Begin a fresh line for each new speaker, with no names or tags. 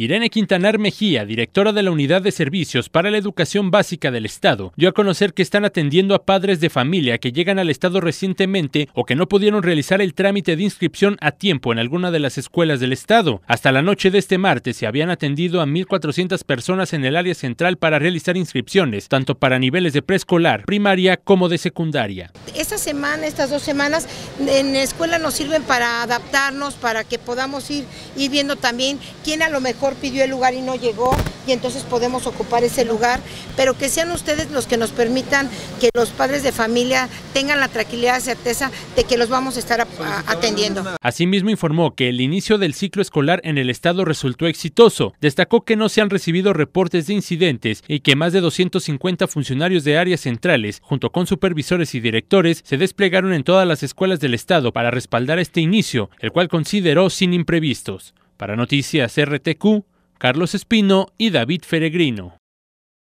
Irene Quintanar Mejía, directora de la Unidad de Servicios para la Educación Básica del Estado, dio a conocer que están atendiendo a padres de familia que llegan al Estado recientemente o que no pudieron realizar el trámite de inscripción a tiempo en alguna de las escuelas del Estado. Hasta la noche de este martes se habían atendido a 1.400 personas en el área central para realizar inscripciones, tanto para niveles de preescolar, primaria como de secundaria
esta semana, estas dos semanas, en la escuela nos sirven para adaptarnos, para que podamos ir, ir viendo también quién a lo mejor pidió el lugar y no llegó, y entonces podemos ocupar ese lugar, pero que sean ustedes los que nos permitan que los padres de familia tengan la tranquilidad y certeza de que los vamos a estar atendiendo.
Asimismo informó que el inicio del ciclo escolar en el estado resultó exitoso. Destacó que no se han recibido reportes de incidentes y que más de 250 funcionarios de áreas centrales, junto con supervisores y directores, se desplegaron en todas las escuelas del estado para respaldar este inicio, el cual consideró sin imprevistos. Para Noticias RTQ, Carlos Espino y David Feregrino.